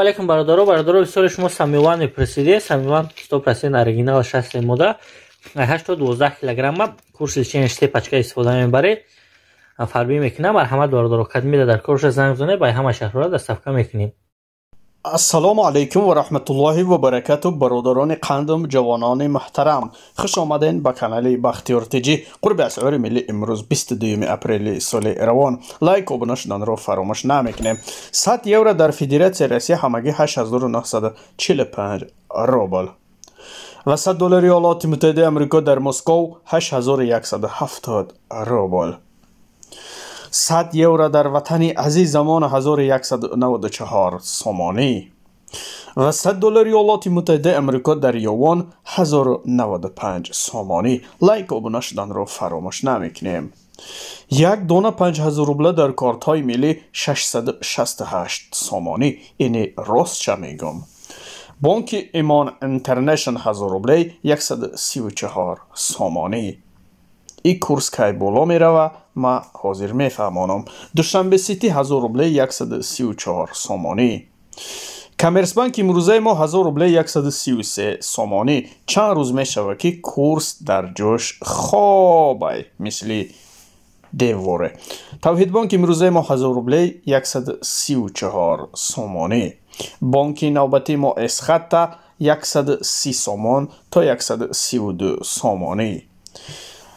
алейкум бародаро бародаро бисёри шумо самиван пресиде самиван сто процент оригинал шасти мода ҳашто дувоздаҳ килограмма курси лечение се пачка истифода мебаре фарбӣ мекунам марҳамат бародаро кадмида дар курша занг зуне бай ҳама шаҳрора дастафка мекунем السلام علیکم و رحمت الله و برکاته برادران قندم جوانان محترم خوش آمدین به کانال بختیار تیجی قرب اسعار ملی امروز 22 اپریل سال روان لایک و دان رو فراموش نمیکنیم 100 یورو در فدراسیون روسیه همگی 8945 روبل و 100 دلار ایالات متحده آمریکا در مسکو 8170 روبل 100 یورو در وطن عزیز زمان 1194 سومانی و 100 دلار ایالات متحده امریکا در یوان 1095 سومانی لایک و ابو رو فراموش نمیکنیم یک دونه 5000 روبله در کارت های ملی 668 سومانی اینی راست چه میگم بانک ایمان انترنشن 1000 روبله 134 سومانی и курс кай боло мерава ма ҳозир мефаҳмонам душанбе сити ҳазор рубле 134 сомонӣ коммерсбанк имрӯзаи мо 1 рубле 133 сомонӣ чанд рӯз мешавад ки курс дар ҷош хобай мисли деворе тавҳидбонк имрӯзаи мо 1 рубле 134 сомонӣ бонки навбатии мо эсхатта 130 сомон то 132 сомонӣ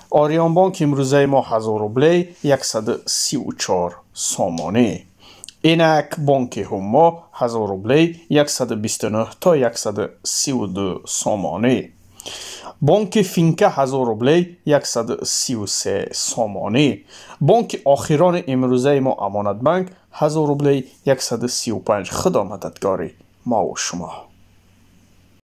орион бонки имрӯзаи мо 1000 рублей 134 сомонӣ инак бонки ҳуммо 1000 рублей 129 то 132 сомонӣ бонки финка 1000 рублей 133 сомонӣ бонки охирони имрӯзаи мо амонатбанк 1000 рублей 135 худо мададгори мову шумо